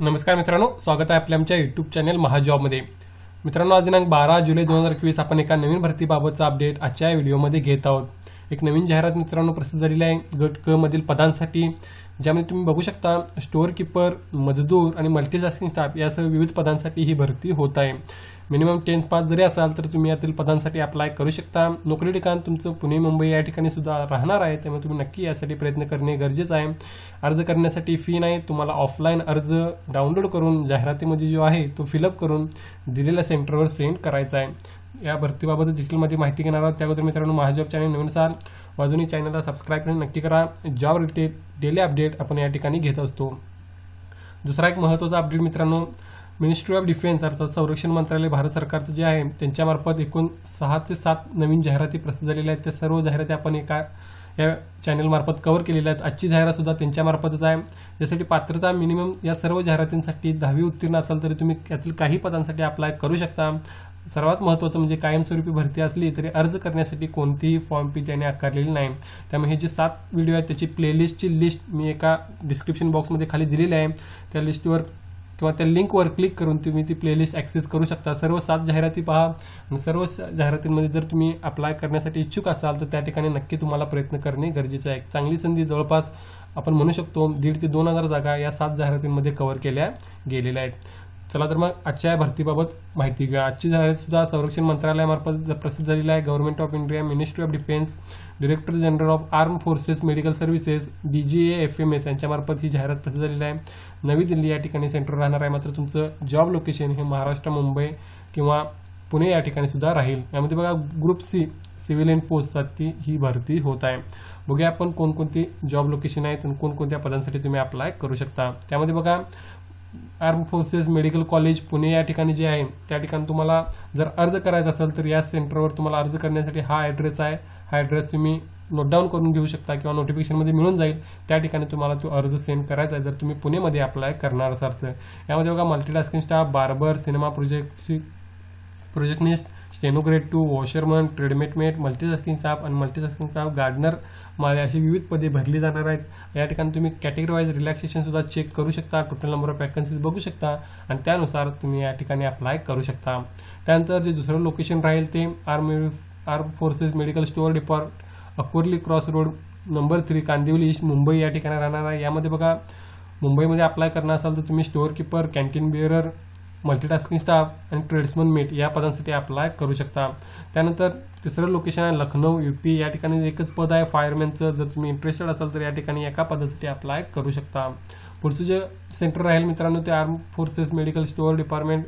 नमस्कार मित्रांनो स्वागत आहे आपल्या आमच्या युट्यूब चॅनल महाजॉबमध्ये मित्रांनो आज दिनांक बारा जुलै दोन हजार एकवीस आपण एका नवीन भरतीबाबतचा अपडेट आजच्या व्हिडिओमध्ये घेत आहोत एक नवीन जाहिरात मित्रांनो प्रसिद्ध झालेली आहे गट क मधील पदांसाठी ज्यामध्ये तुम्ही बघू शकता स्टोअर किपर मजदूर आणि मल्टीटास्किंग स्टाफ यासह विविध पदांसाठी ही भरती होत आहे मिनिमम टेन्थ पास जरी असाल तर तुम्ही यातील पदांसाठी अप्लाय करू शकता नोकरी ठिकाण तुमचं पुणे मुंबई या ठिकाणी सुद्धा राहणार आहे त्यामुळे तुम्ही नक्की यासाठी प्रयत्न करणे गरजेचं आहे अर्ज करण्यासाठी फी नाही तुम्हाला ऑफलाईन अर्ज डाउनलोड करून जाहिरातीमध्ये जो आहे तो फिलअप करून दिलेल्या सेंटरवर सेंड करायचा आहे या भरतीबाबत देखील मध्ये माहिती घेणार आहोत त्याबद्दल मित्रांनो महाजॉब चॅनल नवीन असाल वाजूनही चॅनलला सबस्क्राईब करून नक्की करा जॉब रिलेटेड डेली अपडेट आपण या ठिकाणी घेत असतो दुसरा एक महत्त्वाचा अपडेट मित्रांनो मिनिस्ट्री ऑफ डिफेन्स अर्थात संरक्षण मंत्रालय भारत सरकारचं जे आहे त्यांच्यामार्फत एकूण सहा ते सात नवीन जाहिराती प्रसिद्ध झालेल्या आहेत त्या सर्व जाहिराती आपण एका या चॅनलमार्फत कव्हर केलेल्या आहेत आजची जाहिरात सुद्धा त्यांच्यामार्फतच आहे यासाठी पात्रता मिनिमम या सर्व जाहिरातींसाठी दहावी उत्तीर्ण असाल तरी तुम्ही त्यातील काही पदांसाठी अप्लाय करू शकता सर्वात महत्त्वाचं म्हणजे कायमस्वरूपी भरती असली तरी अर्ज करण्यासाठी कोणतीही फॉर्म फी त्याने आकारलेली नाही त्यामुळे हे जे सात व्हिडिओ आहेत त्याची प्लेलिस्टची लिस्ट मी एका डिस्क्रिप्शन बॉक्समध्ये खाली दिलेली आहे त्या लिस्टवर किंवा त्या लिंकवर क्लिक करून तुम्ही ती प्लेलिस्ट ॲक्सेस करू शकता सर्व सात जाहिराती पहा आणि सर्व जाहिरातींमध्ये जर तुम्ही अप्लाय करण्यासाठी इच्छुक असाल तर त्या ठिकाणी नक्की तुम्हाला प्रयत्न करणे गरजेचं आहे चांगली संधी जवळपास आपण म्हणू शकतो दीड ते दोन हजार जागा या सात जाहिरातींमध्ये कव्हर केल्या गेलेल्या आहेत चला तर मग आजच्या या भरतीबाबत माहिती घ्या आजची जाहिरात सुद्धा संरक्षण मंत्रालयामार्फत प्रसिद्ध झालेली आहे government of India ministry of defence director general of arm forces medical services D G A F M S यांच्यामार्फत ही जाहिरात प्रसिद्ध झालेली आहे नवी दिल्ली या ठिकाणी सेंटर राहणार आहे मात्र तुमचं जॉब लोकेशन हे महाराष्ट्र मुंबई किंवा पुणे या ठिकाणी सुद्धा राहील यामध्ये बघा ग्रुप सी सिव्हिल एंड पोस्टसाठी ही भरती होत आहे बघूया आपण कोणकोणती जॉब लोकेशन आहेत आणि कोणकोणत्या पदांसाठी तुम्ही अप्लाय करू शकता त्यामध्ये बघा arm forces medical college Pune या ठिकाणी जे आहे त्या ठिकाणी तुम्हाला जर अर्ज करायचा असेल तर या सेंटरवर तुम्हाला अर्ज करण्यासाठी हा ॲड्रेस आहे हा ॲड्रेस तुम्ही डाऊन करून घेऊ शकता किंवा नोटिफिकेशनमध्ये मिळून जाईल त्या ठिकाणी तुम्हाला तो अर्ज सेंड करायचा आहे जर तुम्ही पुणेमध्ये अप्लाय करणार असाल तर यामध्ये बघा multitasking staff barber cinema project projectionist steno grade two washerman ट्रेडमेटमेट मल्टीटास्किंग साफ आणि मल्टीटास्किंग साफ गार्डनर माले अशी विविध पदे भरली जाणार आहेत या ठिकाणी तुम्ही कॅटेगरीवाईज सुद्धा चेक करू शकता टोटल नंबर ऑफ वॅकन्सीज बघू शकता आणि त्यानुसार तुम्ही या ठिकाणी अप्लाय करू शकता त्यानंतर जे दुसरं लोकेशन राहील ते army arm forces medical store department Akurli cross road number three Kandivali east Mumbai या ठिकाणी राहणार आहे यामध्ये बघा मुंबईमध्ये अप्लाय करणार असाल तर तुम्ही storekeeper keeper canteen bearer multitasking staff आणि ट्रेड्समन मीट या पदांसाठी अप्लाय करू शकता त्यानंतर तिसरं लोकेशन आहे लखनौ यू या ठिकाणी एकच पद आहे फायरमॅनचं जर तुम्ही इंटरेस्टेड असाल तर या ठिकाणी एका पदासाठी अप्लाय करू शकता पुढचं जे सेंटर राहील मित्रांनो ते arm forces medical store department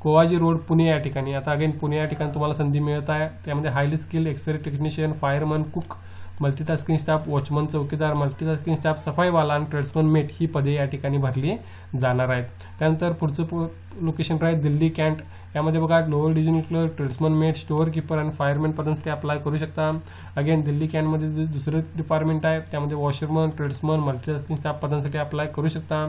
कोवाजी रोड पुणे या ठिकाणी आता अगेन पुणे या ठिकाणी तुम्हाला संधी मिळत आहे त्यामध्ये highly skill x ray technician fireman cook multitasking staff watchman चौकीदार मल्टीटास्किंग स्टाफ सफाईवाला आणि ट्रेड्समन मेट ही पदे या ठिकाणी भरली जाणार आहेत त्यानंतर पुढचं लोकेशन आहे दिल्ली कॅन्ट यामध्ये बघा lower division clerk tradesman mate store keeper आणि फायरमॅन पदांसाठी अप्लाय करू शकता अगेन दिल्ली मध्ये दुसरं डिपार्टमेंट आहे त्यामध्ये वॉशरमन ट्रेड्समन मल्टीटास्किंग स्टाफ पदांसाठी अप्लाय करू शकता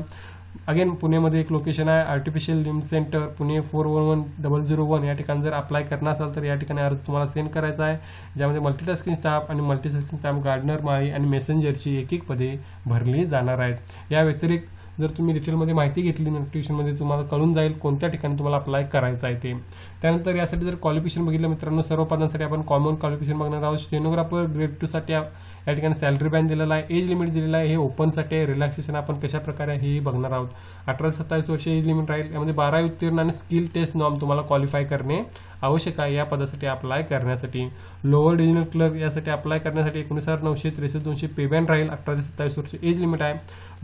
अगेन पुणेमध्ये एक लोकेशन आहे artificial limb centre Pune four one one double zero one या ठिकाणी जर अप्लाय करणार असाल तर या ठिकाणी अर्ज तुम्हाला सेंड करायचा आहे ज्यामध्ये मल्टीटास्किंग स्टाफ आणि मल्टीटास्किंग स्टाफ गार्डनर माळी आणि मेसेंजरची एक एक पदे भरली जाणार आहेत या व्यतिरिक्त जर तुम्ही डिटेलमध्ये माहिती घेतली नोटिफिकेशनमध्ये तुम्हाला कळून जाईल कोणत्या ठिकाणी तुम्हाला अप्लाय करायचं आहे ते त्यानंतर यासाठी जर क्वालिफिकेशन बघितलं मित्रांनो सर्व पदांसाठी आपण कॉमन क्वालिफिकेशन बघणार आहोत स्टेनोग्राफर ग्रेड टूसाठी या ठिकाणी सॅलरी बँड दिलेला आहे एज लिमिट दिलेला आहे हे ओपनसाठी आहे रिलॅक्सेशन आपण कशा प्रकारे हेही बघणार आहोत अठरा सत्तावीस वर्ष एज लिमिट राहील यामध्ये बारावी उत्तीर्ण आणि स्किल टेस्ट नॉर्म तुम्हाला क्वालिफाय करणे आवश्यक आहे या पदासाठी अप्लाय करण्यासाठी लोअर डिव्हिजनल क्लर्क यासाठी अप्लाय करण्यासाठी एकोणीस हजार नऊशे त्रेसष्ट दोनशे पेमेंट राहील अठरा ते सत्तावीस वर्ष एज लिमिट आहे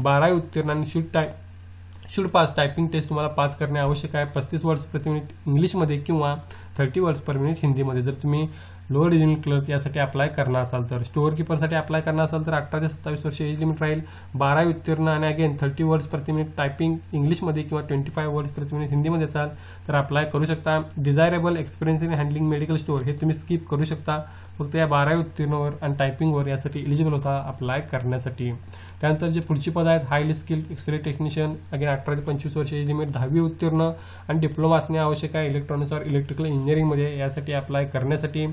बारा उत्तीर्ण आणि type should pass typing test तुम्हाला पास करणे आवश्यक आहे पस्तीस वर्ड्स प्रति मिनिट इंग्लिशमध्ये किंवा थर्टी वर्ड्स पर मिनिट हिंदीमध्ये जर तुम्ही लोअर डिव्हिजन क्लर्क यासाठी अप्लाय करणार असाल तर स्टोअर किपरसाठी अप्लाय करणार असाल तर अठरा ते सत्तावीस वर्ष एज लिमिट राहील बारावी उत्तीर्ण आणि अगेन थर्टी वर्ड्स प्रति मिनिट टायपिंग इंग्लिशमध्ये किंवा ट्वेंटी फाय वर्ड्स प्रति मिनिट हिंदीमध्ये असाल तर अप्लाय करू शकता desirable experience in handling medical store हे तुम्ही स्किप करू शकता फक्त या बारावी उत्तीर्णवर आणि टायपिंगवर यासाठी एलिजिबल होता अप्लाय करण्यासाठी त्यानंतर जे पुढची पद आहेत highly skill x ray technician again अठरा ते पंचवीस वर्षाची लिमिट दहावी उत्तीर्ण आणि डिप्लोमा असणे आवश्यक आहे इलेक्ट्रॉनिक्स और इलेक्ट्रिकल इंजिनिअरिंगमध्ये यासाठी अप्लाय करण्यासाठी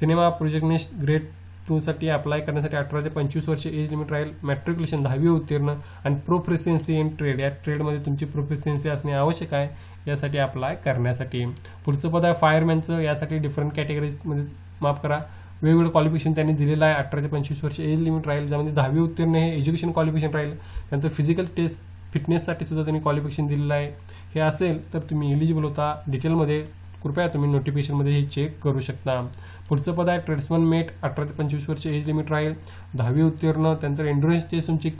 सिनेमा प्रोजेक्टनिस्ट ग्रेड टूसाठी अप्लाय करण्यासाठी अठरा ते पंचवीस वर्ष एज लिमिट राहील मॅट्रिक्युलेशन दहावी उत्तीर्ण आणि प्रोफिशियन्सी इन ट्रेड या ट्रेडमध्ये तुमची प्रोफिशियन्सी असणे आवश्यक आहे यासाठी अप्लाय करण्यासाठी पुढचं पद आहे फायरमॅनचं यासाठी डिफरंट कॅटेगरीजमध्ये माफ करा वेगवेगळं क्वालिफिकेशन त्यांनी दिलेलं आहे अठरा ते पंचवीस वर्ष एज लिमिट राहील ज्यामध्ये दहावी उत्तीर्ण हे एज्युकेशन क्वालिफिकेशन राहील त्यानंतर फिजिकल टेस्ट फिटनेससाठी सुद्धा त्यांनी क्वालिफिकेशन दिलेलं आहे हे असेल तर तुम्ही एलिजिबल होता डिटेलमध्ये कृपया तुम्ही नोटिफिकेशनमध्ये हे चेक करू शकता पुढचं पद आहे ट्रेड्समन मेट अठरा ते पंचवीस वर्ष एज लिमिट राहील दहावी उत्तीर्ण त्यानंतर एन्ड्युरन्स टेस्ट तुमची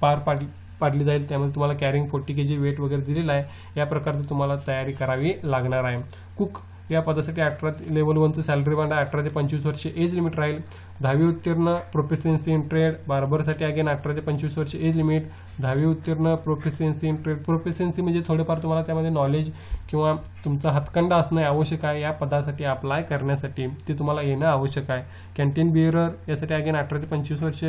पार पाडली पाडली जाईल त्यामुळे तुम्हाला carrying forty K G weight वगैरे दिलेला आहे या प्रकारचं तुम्हाला तयारी करावी लागणार आहे कुक या पदासाठी अठरा लेवल वनचं सॅलरी बँड अठरा ते पंचवीस वर्ष एज लिमिट राहील दहावी उत्तीर्ण प्रोफेसेन्सी इन ट्रेड बार्बरसाठी अगेन अठरा ते पंचवीस वर्ष एज लिमिट दहावी उत्तीर्ण प्रोफेसिन्सी इन ट्रेड प्रोफिशियन्सी म्हणजे थोडेफार तुम्हाला त्यामध्ये नॉलेज किंवा तुमचा हातखंड असणं आवश्यक आहे या पदासाठी अप्लाय करण्यासाठी ते तुम्हाला येणं आवश्यक आहे कॅन्टीन बिअरर यासाठी अगेन अठरा ते पंचवीस वर्ष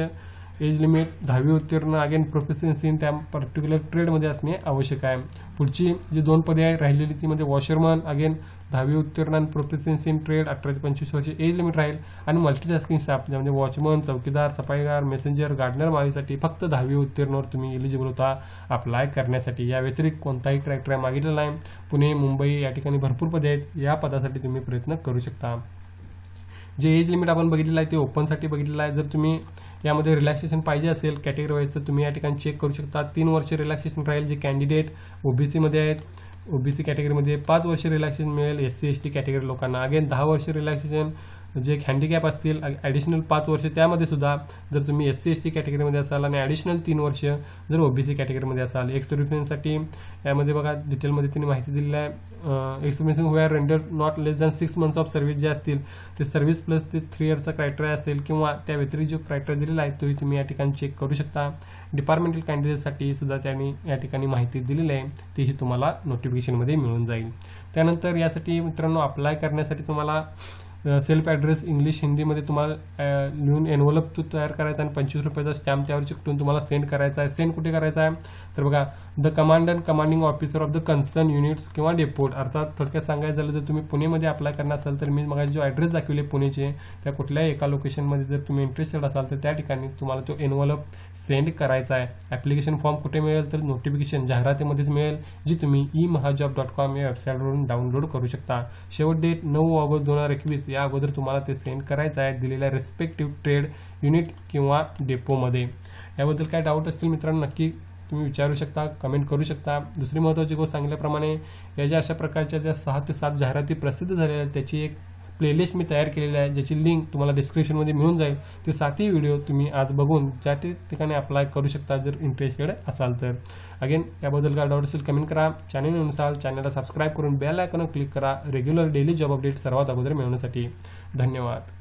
एज लिमिट दहावी उत्तीर्ण अगेन प्रोफेसन्सी इन त्या पर्टिक्युलर ट्रेडमध्ये असणे आवश्यक आहे पुढची जी दोन पदे आहे राहिलेली ती म्हणजे वॉशरमन अगेन दहावी उत्तीर्ण आणि प्रोफेसन्सी इन ट्रेड अठरा ते पंचवीस वर्षाची एज लिमिट राहील आणि मल्टीटास्किंग स्टाफ म्हणजे वॉचमन म्हणजे चौकीदार सफाईगार मेसेंजर गार्डनर मागेसाठी फक्त दहावी उत्तीर्णवर तुम्ही एलिजिबल होता अप्लाय करण्यासाठी या व्यतिरिक्त कोणताही क्रायटेरिया मागितला नाही पुणे मुंबई या ठिकाणी भरपूर पदे आहेत या पदासाठी तुम्ही प्रयत्न करू शकता जे एज लिमिट आपण बघितलेलं आहे ते ओपनसाठी बघितलेलं आहे जर तुम्ही यामध्ये रिलॅक्सेशन पाहिजे असेल कॅटेगरी वाईज तर तुम्ही या ठिकाणी चेक करू शकता तीन वर्ष रिलॅक्सेशन राहील जे कॅन्डिडेट ओबीसीमध्ये आहेत ओबीसी कॅटेगरीमध्ये पाच वर्ष रिलॅक्सेशन मिळेल S C S T category लोकांना अगेन दहा वर्ष रिलॅक्सेशन जे हँडिकॅप असतील ॲडिशनल पाच वर्ष त्यामध्ये सुद्धा जर तुम्ही एस सी एस टी कॅटेगरीमध्ये असाल आणि ॲडिशनल तीन वर्ष जर ओबीसी कॅटेगरीमध्ये असाल एक्सर्व्हिन्ससाठी यामध्ये बघा डिटेलमध्ये त्यांनी माहिती दिलेली आहे ex servicemen are rendered not less than six months of service जे असतील ते सर्व्हिस प्लस ते थ्री इयरचा क्रायटेरिया असेल किंवा त्या व्यतिरिक्त जो क्रायटेरिया दिलेला आहे तोही तुम्ही या ठिकाणी चेक करू शकता डिपार्टमेंटल कॅन्डिडेटसाठी सुद्धा त्यांनी या ठिकाणी माहिती दिलेली आहे तीही तुम्हाला नोटिफिकेशनमध्ये मिळून जाईल त्यानंतर यासाठी मित्रांनो अप्लाय करण्यासाठी तुम्हाला सेल्फ ॲड्रेस इंग्लिश हिंदीमध्ये तुम्हाला लिहून एनवलप तो तयार करायचा आणि पंचवीस रुपयाचा स्टॅम्प त्यावर चिकटून तुम्हाला सेंड करायचा आहे सेंड कुठे करायचा आहे तर बघा the commandant commanding officer of the concern units किंवा डेपोर्ट अर्थात थोडक्यात सांगायचं झालं जर तुम्ही पुणेमध्ये अप्लाय करणार असाल तर मी मग जो ॲड्रेस दाखवले पुणेचे त्या कुठल्याही एका लोकेशनमध्ये जर तुम्ही इंटरेस्टेड असाल तर त्या ठिकाणी तुम्हाला तो एनवलप सेंड करायचा आहे ॲप्लिकेशन फॉर्म कुठे मिळेल तर नोटिफिकेशन जाहिरातीमध्येच मिळेल जी तुम्ही ई महाजॉब डॉट कॉम या वेबसाईटवरून डाउनलोड करू शकता शेवट डेट नऊ ऑगस्ट दोन हजार एकवीस या अगोदर तुम्हाला ते सेंड करायचं आहे दिलेल्या रेस्पेक्टिव्ह ट्रेड युनिट किंवा डेपोमध्ये याबद्दल काय डाऊट असतील मित्रांनो नक्की तुम्ही विचारू शकता कमेंट करू शकता दुसरी महत्त्वाची गोष्ट सांगितल्याप्रमाणे या ज्या अशा प्रकारच्या ज्या सहा ते सात जाहिराती प्रसिद्ध झालेल्या त्याची एक प्लेलिस्ट मी तयार केलेली आहे ज्याची लिंक तुम्हाला डिस्क्रिप्शनमध्ये मिळून जाईल ते सातही व्हिडिओ तुम्ही आज बघून ज्या त्या ठिकाणी अप्लाय करू शकता जर इंटरेस्टेड असाल तर अगेन याबद्दल काय डाऊट असेल कमेंट करा चॅनल नसाल चॅनलला सबस्क्राईब करून बेल आयकॉन क्लिक करा रेग्युलर डेली जॉब अपडेट सर्वात अगोदर मिळवण्यासाठी धन्यवाद